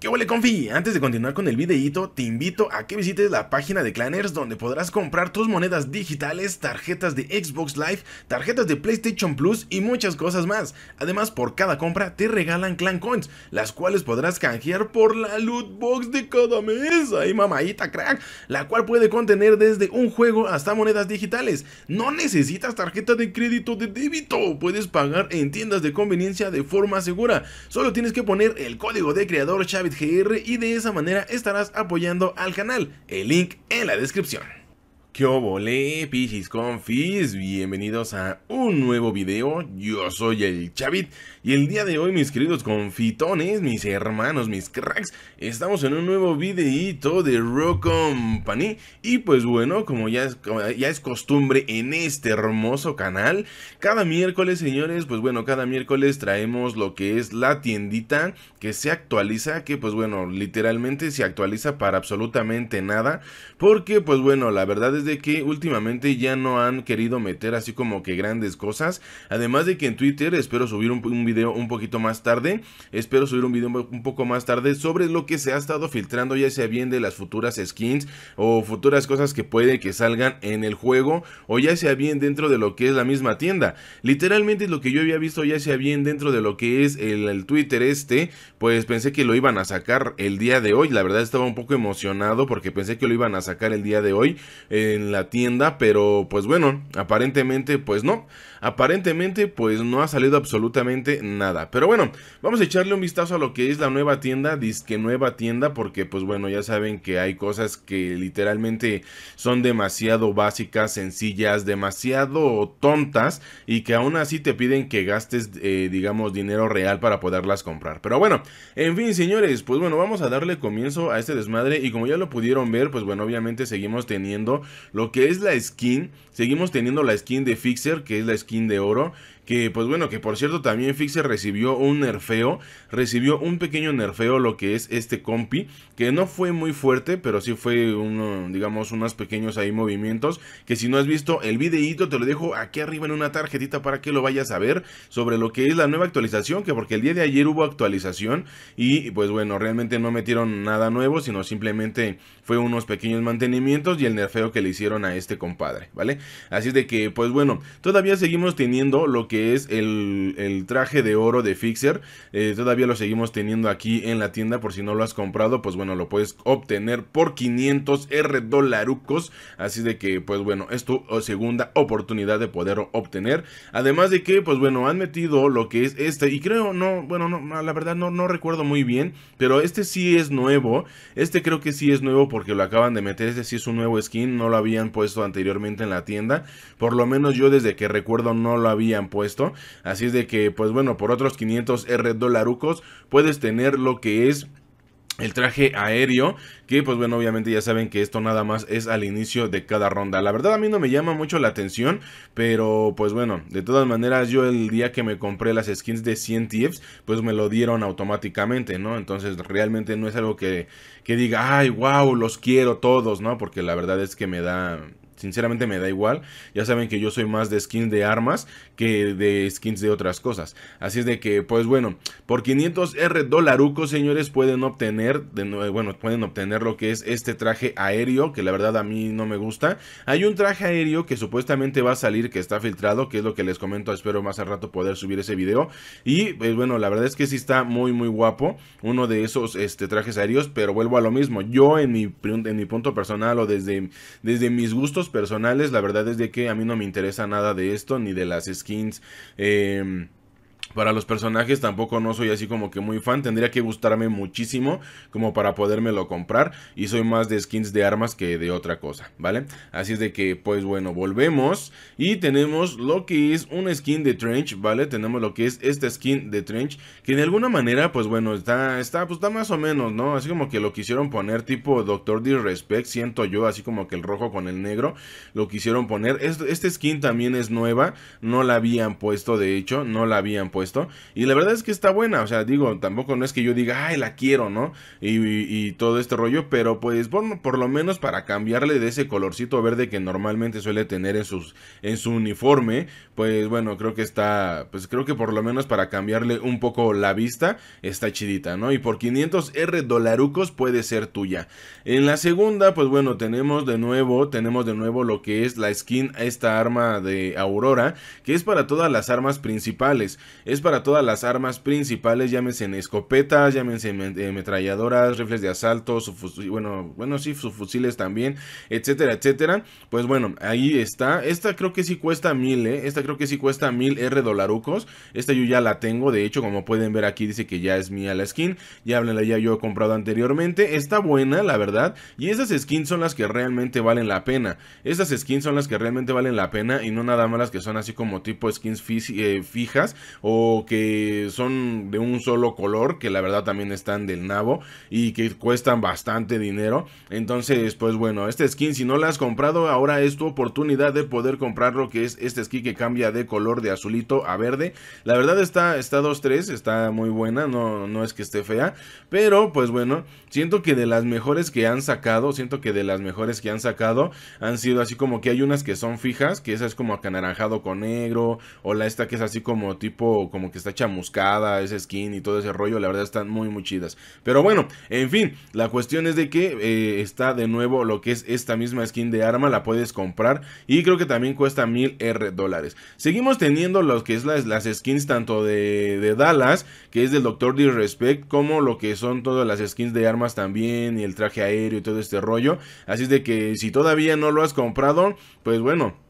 ¿Qué huele confi? Antes de continuar con el videíto, te invito a que visites la página de Claners donde podrás comprar tus monedas digitales, tarjetas de Xbox Live, tarjetas de PlayStation Plus y muchas cosas más. Además, por cada compra te regalan Clan Coins, las cuales podrás canjear por la loot box de cada mes. ¡Ay, mamadita crack! La cual puede contener desde un juego hasta monedas digitales. No necesitas tarjeta de crédito de débito, puedes pagar en tiendas de conveniencia de forma segura. Solo tienes que poner el código de creador Chávez y de esa manera estarás apoyando al canal. El link en la descripción. Yo volé, Pichis Confis? Bienvenidos a un nuevo video, yo soy el Chavit y el día de hoy mis queridos confitones, mis hermanos, mis cracks, estamos en un nuevo videíto de Rock Company y pues bueno, como ya es costumbre en este hermoso canal, cada miércoles señores, pues bueno, cada miércoles traemos lo que es la tiendita que se actualiza, que pues bueno, literalmente se actualiza para absolutamente nada, porque pues bueno, la verdad es que últimamente ya no han querido meter así como que grandes cosas. Además de que en Twitter espero subir un, video un poquito más tarde. Espero subir un video un poco más tarde sobre lo que se ha estado filtrando, ya sea bien de las futuras skins o futuras cosas que puede que salgan en el juego o ya sea bien dentro de lo que es la misma tienda. Literalmente lo que yo había visto ya sea bien dentro de lo que es el, el Twitter este, pues pensé que lo iban a sacar el día de hoy. La verdad estaba un poco emocionado porque pensé que lo iban a sacar el día de hoy. Eh, la tienda, pero pues bueno, aparentemente pues no, aparentemente pues no ha salido absolutamente nada. Pero bueno, vamos a echarle un vistazo a lo que es la nueva tienda, que nueva tienda, porque pues bueno, ya saben que hay cosas que literalmente son demasiado básicas, sencillas, demasiado tontas y que aún así te piden que gastes, eh, digamos, dinero real para poderlas comprar. Pero bueno, en fin, señores, pues bueno, vamos a darle comienzo a este desmadre y como ya lo pudieron ver, pues bueno, obviamente seguimos teniendo lo que es la skin, seguimos teniendo la skin de Fixer, que es la skin de oro. Que pues bueno, que por cierto también Fixer recibió un nerfeo, recibió un pequeño nerfeo lo que es este compi, que no fue muy fuerte, pero sí fue uno, digamos, unos pequeños ahí movimientos, que si no has visto el videito, te lo dejo aquí arriba en una tarjetita para que lo vayas a ver sobre lo que es la nueva actualización, que porque el día de ayer hubo actualización y pues bueno, realmente no metieron nada nuevo, sino simplemente fue unos pequeños mantenimientos y el nerfeo que le hicieron a este compadre, ¿vale? Así de que pues bueno, todavía seguimos teniendo lo que es el, traje de oro de Fixer. Eh, todavía lo seguimos teniendo aquí en la tienda por si no lo has comprado, pues bueno, lo puedes obtener por 500 R dolarucos. Así de que, pues bueno, es tu oh, segunda oportunidad de poder obtener. Además de que, pues bueno, han metido lo que es este, y creo, no, bueno, no, la verdad no, no recuerdo muy bien, pero este sí es nuevo. Este creo que sí es nuevo porque lo acaban de meter, este sí es un nuevo skin, no lo habían puesto anteriormente en la tienda. Por lo menos yo desde que recuerdo no lo habían puesto esto, Así es de que, pues bueno, por otros 500 R dolarucos puedes tener lo que es el traje aéreo, que pues bueno, obviamente ya saben que esto nada más es al inicio de cada ronda. La verdad a mí no me llama mucho la atención, pero pues bueno, de todas maneras yo el día que me compré las skins de 100 tips, pues me lo dieron automáticamente, ¿no? Entonces realmente no es algo que, que diga, ay, wow, los quiero todos, ¿no? Porque la verdad es que me da, sinceramente me da igual. Ya saben que yo soy más de skins de armas que de skins de otras cosas. Así es de que, pues bueno, por 500 R dolarucos, señores, pueden obtener, bueno, pueden obtener lo que es este traje aéreo, que la verdad a mí no me gusta. Hay un traje aéreo que supuestamente va a salir, que está filtrado, que es lo que les comento, espero más al rato poder subir ese video. Y, pues bueno, la verdad es que sí está muy, muy guapo, uno de esos este, trajes aéreos, pero vuelvo a lo mismo. Yo en mi, en mi punto personal o desde, desde mis gustos personales, la verdad es de que a mí no me interesa nada de esto, ni de las skins. Eh, para los personajes tampoco no soy así como que muy fan, tendría que gustarme muchísimo como para podérmelo comprar y soy más de skins de armas que de otra cosa, ¿vale? Así es de que pues bueno, volvemos y tenemos lo que es Un skin de Trench, ¿vale? Tenemos lo que es esta skin de Trench que de alguna manera pues bueno, está está pues está más o menos, ¿no? Así como que lo quisieron poner tipo Doctor Disrespect, siento yo, así como que el rojo con el negro lo quisieron poner. Este, este skin también es nueva, no la habían puesto de hecho, no la habían puesto y la verdad es que está buena. O sea, digo, tampoco no es que yo diga, ay, la quiero, ¿no? Y, todo este rollo. Pero pues, bueno, por lo menos para cambiarle de ese colorcito verde que normalmente suele tener en, sus, en su uniforme. Pues bueno, creo que está. Pues creo que por lo menos para cambiarle un poco la vista. Está chidita, ¿no? Y por 500 R dolarucos puede ser tuya. En la segunda, pues bueno, tenemos de nuevo. Tenemos de nuevo lo que es la skin a esta arma de Aurora. Que es para todas las armas principales es para todas las armas principales, llámense en escopetas, llámense en eh, metralladoras, rifles de asalto, bueno, bueno, sí, fusiles también, etcétera, etcétera. Pues bueno, ahí está. Esta creo que sí cuesta mil, ¿eh? Esta creo que sí cuesta mil R dolarucos. Esta yo ya la tengo, de hecho, como pueden ver aquí dice que ya es mía la skin. Ya la ya yo he comprado anteriormente. Está buena, la verdad. Y esas skins son las que realmente valen la pena. Estas skins son las que realmente valen la pena y no nada más las que son así como tipo skins eh, fijas o que son de un solo color, que la verdad también están del nabo y que cuestan bastante dinero. Entonces, pues bueno, este skin si no la has comprado, ahora es tu oportunidad de poder comprarlo, que es este skin que cambia de color de azulito a verde. La verdad está, está 2-3, está muy buena, no, no es que esté fea, pero pues bueno, siento que de las mejores que han sacado, siento que de las mejores que han sacado han sido así como que hay unas que son fijas, que esa es como acá anaranjado con negro, o la esta que es así como tipo como que está chamuscada, esa skin y todo ese rollo, la verdad están muy muy chidas. Pero bueno, en fin, la cuestión es de que eh, está de nuevo lo que es esta misma skin de arma, la puedes comprar y creo que también cuesta 1000 R dólares. Seguimos teniendo lo que es las, las skins tanto de, de, Dallas, que es del Doctor Disrespect, como lo que son todas las skins de armas también y el traje aéreo y todo este rollo. Así es de que si todavía no lo has comprado, pues bueno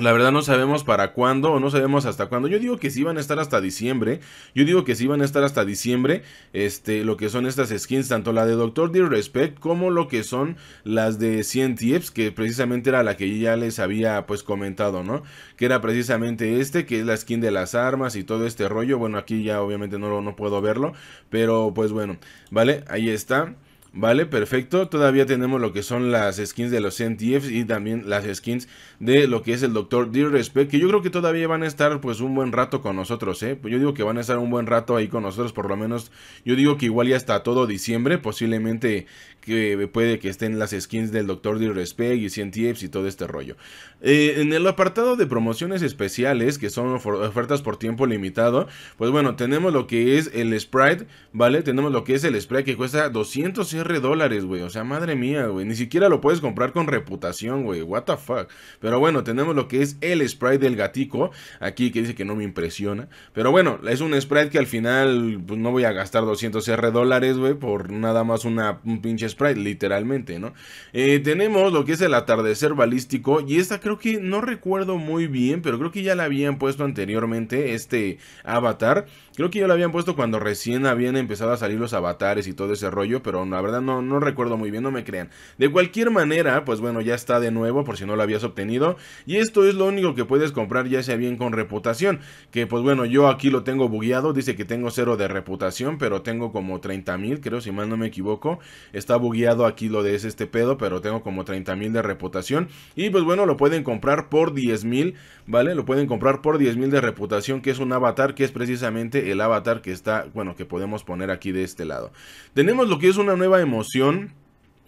la verdad no sabemos para cuándo o no sabemos hasta cuándo. Yo digo que sí van a estar hasta diciembre. Yo digo que si van a estar hasta diciembre. Este, lo que son estas skins, tanto la de Doctor Disrespect como lo que son las de 100 Tips, que precisamente era la que ya les había pues comentado, ¿no? Que era precisamente este, que es la skin de las armas y todo este rollo. Bueno, aquí ya obviamente no, no puedo verlo, pero pues bueno, ¿vale? Ahí está. Vale, perfecto. Todavía tenemos lo que son las skins de los NTFs y también las skins de lo que es el Doctor respect Que yo creo que todavía van a estar pues un buen rato con nosotros, ¿eh? yo digo que van a estar un buen rato ahí con nosotros, por lo menos. Yo digo que igual ya hasta todo diciembre, posiblemente que puede que estén las skins del Doctor respect y CNTFs y todo este rollo. Eh, en el apartado de promociones especiales, que son ofertas por tiempo limitado, pues bueno, tenemos lo que es el Sprite, ¿vale? Tenemos lo que es el Sprite que cuesta 200 dólares, güey. O sea, madre mía, güey. Ni siquiera lo puedes comprar con reputación, güey. What the fuck. Pero bueno, tenemos lo que es el sprite del gatico. Aquí que dice que no me impresiona. Pero bueno, es un sprite que al final pues, no voy a gastar 200 R dólares, güey. Por nada más una, un pinche sprite, literalmente, ¿no? Eh, tenemos lo que es el atardecer balístico. Y esta creo que no recuerdo muy bien, pero creo que ya la habían puesto anteriormente, este avatar. Creo que ya la habían puesto cuando recién habían empezado a salir los avatares y todo ese rollo, pero la verdad no, recuerdo muy bien, no me crean. De cualquier manera, pues bueno, ya está de nuevo por si no lo habías obtenido. Y esto es lo único que puedes comprar ya sea bien con reputación. Que pues bueno, yo aquí lo tengo bugueado, dice que tengo cero de reputación, pero tengo como 30 mil, creo, si mal no me equivoco. Está bugueado aquí lo de ese este pedo, pero tengo como 30 mil de reputación. Y pues bueno, lo pueden comprar por 10 mil, ¿vale? Lo pueden comprar por 10 mil de reputación, que es un avatar, que es precisamente el avatar que está, bueno, que podemos poner aquí de este lado. Tenemos lo que es una nueva emoción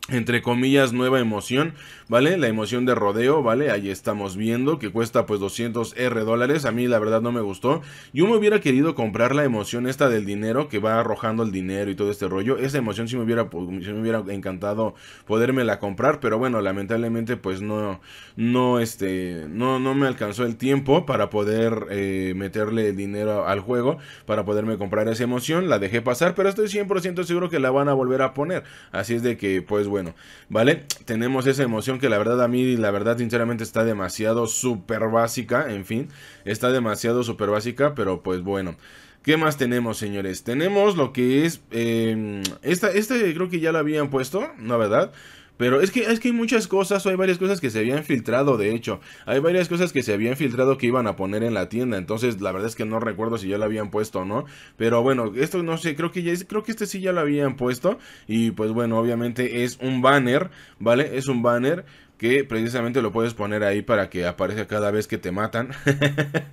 entre comillas, nueva emoción, ¿vale? La emoción de rodeo, ¿vale? Ahí estamos viendo que cuesta pues 200 R dólares. A mí la verdad no me gustó. Yo me hubiera querido comprar la emoción esta del dinero que va arrojando el dinero y todo este rollo. Esa emoción sí me hubiera, pues, me hubiera encantado podérmela comprar, pero bueno, lamentablemente pues no, no, este, no, no me alcanzó el tiempo para poder eh, meterle el dinero al juego, para poderme comprar esa emoción. La dejé pasar, pero estoy 100% seguro que la van a volver a poner. Así es de que pues bueno, ¿vale? Tenemos esa emoción que la verdad a mí, la verdad sinceramente está demasiado súper básica, en fin, está demasiado súper básica, pero pues bueno. ¿Qué más tenemos, señores? Tenemos lo que es... Eh, esta, este creo que ya lo habían puesto, ¿no verdad? Pero es que, es que hay muchas cosas, o hay varias cosas que se habían filtrado, de hecho. Hay varias cosas que se habían filtrado que iban a poner en la tienda. Entonces, la verdad es que no recuerdo si ya la habían puesto o no. Pero bueno, esto no sé, creo que ya creo que este sí ya lo habían puesto. Y pues bueno, obviamente es un banner, ¿vale? Es un banner que precisamente lo puedes poner ahí para que aparezca cada vez que te matan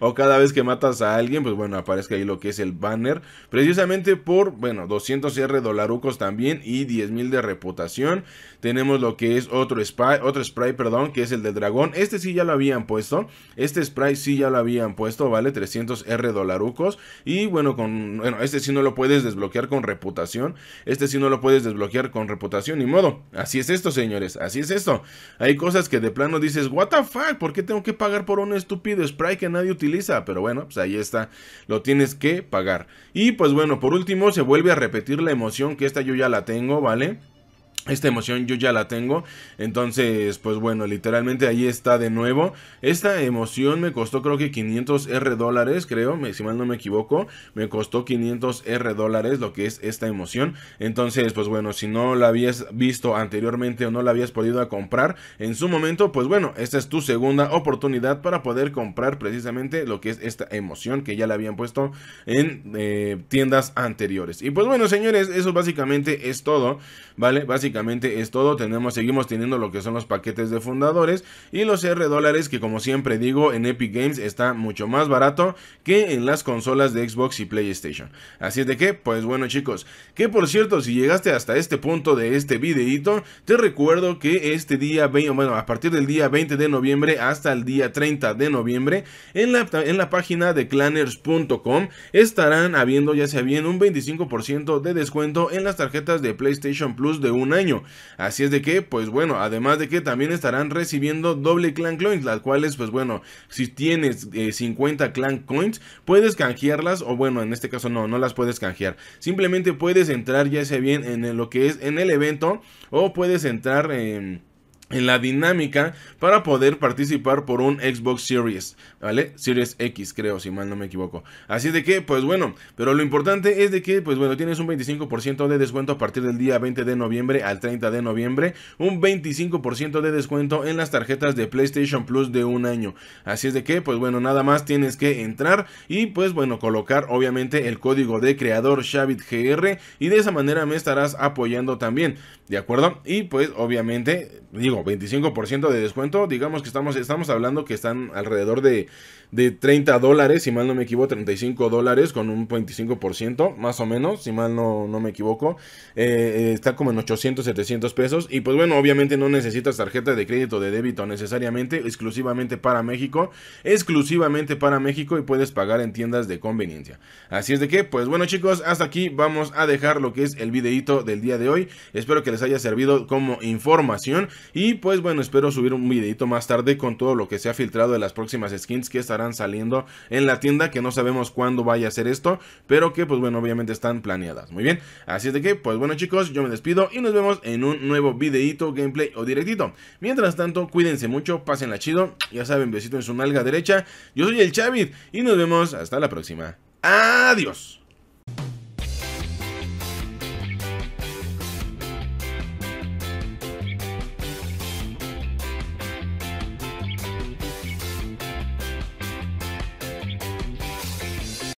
o cada vez que matas a alguien, pues bueno, aparezca ahí lo que es el banner, precisamente por, bueno, 200 R dolarucos también y 10.000 de reputación. Tenemos lo que es otro spray, otro spray, perdón, que es el del dragón. Este sí ya lo habían puesto, este spray sí ya lo habían puesto, vale 300 R dolarucos y bueno, con bueno, este sí no lo puedes desbloquear con reputación, este sí no lo puedes desbloquear con reputación, ni modo. Así es esto, señores, así es esto hay cosas que de plano dices, what the fuck, ¿por qué tengo que pagar por un estúpido spray que nadie utiliza? Pero bueno, pues ahí está, lo tienes que pagar. Y pues bueno, por último se vuelve a repetir la emoción que esta yo ya la tengo, ¿vale? Esta emoción yo ya la tengo, entonces pues bueno, literalmente ahí está de nuevo. Esta emoción me costó creo que 500 R dólares, creo, si mal no me equivoco, me costó 500 R dólares lo que es esta emoción. Entonces pues bueno, si no la habías visto anteriormente o no la habías podido comprar en su momento, pues bueno, esta es tu segunda oportunidad para poder comprar precisamente lo que es esta emoción que ya la habían puesto en eh, tiendas anteriores. Y pues bueno señores, eso básicamente es todo, ¿vale? Básicamente es todo. Tenemos, seguimos teniendo lo que son los paquetes de fundadores y los R dólares que como siempre digo en Epic Games está mucho más barato que en las consolas de Xbox y PlayStation. Así es de que, pues bueno chicos, que por cierto si llegaste hasta este punto de este videito, te recuerdo que este día, bueno, a partir del día 20 de noviembre hasta el día 30 de noviembre, en la, en la página de clanners.com estarán habiendo ya sea bien un 25% de descuento en las tarjetas de PlayStation Plus de una Así es de que, pues bueno, además de que también estarán recibiendo doble clan coins, las cuales, pues bueno, si tienes 50 eh, clan coins, puedes canjearlas, o bueno, en este caso no, no las puedes canjear. Simplemente puedes entrar ya sea bien en lo que es en el evento, o puedes entrar en... Em, en la dinámica para poder participar por un Xbox Series, ¿vale? Series X creo, si mal no me equivoco. Así de que, pues bueno, pero lo importante es de que, pues bueno, tienes un 25% de descuento a partir del día 20 de noviembre al 30 de noviembre, un 25% de descuento en las tarjetas de PlayStation Plus de un año. Así es de que, pues bueno, nada más tienes que entrar y pues bueno, colocar obviamente el código de creador ShavitGR y de esa manera me estarás apoyando también, ¿de acuerdo? Y pues obviamente, digo, 25% de descuento, digamos que estamos, estamos hablando que están alrededor de, 30 dólares, si mal no me equivoco, 35 dólares con un 25%, más o menos, si mal no, no me equivoco. Eh, eh, está como en 800, 700 pesos. Y pues bueno, obviamente no necesitas tarjeta de crédito de débito necesariamente, exclusivamente para México, exclusivamente para México y puedes pagar en tiendas de conveniencia. Así es de que, pues bueno chicos, hasta aquí vamos a dejar lo que es el videito del día de hoy. Espero que les haya servido como información y y pues bueno, espero subir un videito más tarde con todo lo que se ha filtrado de las próximas skins que estarán saliendo en la tienda, que no sabemos cuándo vaya a ser esto, pero que pues bueno, obviamente están planeadas. Muy bien, así es de que pues bueno chicos, yo me despido y nos vemos en un nuevo videito, gameplay o directito. Mientras tanto, cuídense mucho, la chido, ya saben, besito en su nalga derecha. Yo soy el Chavit y nos vemos hasta la próxima. Adiós.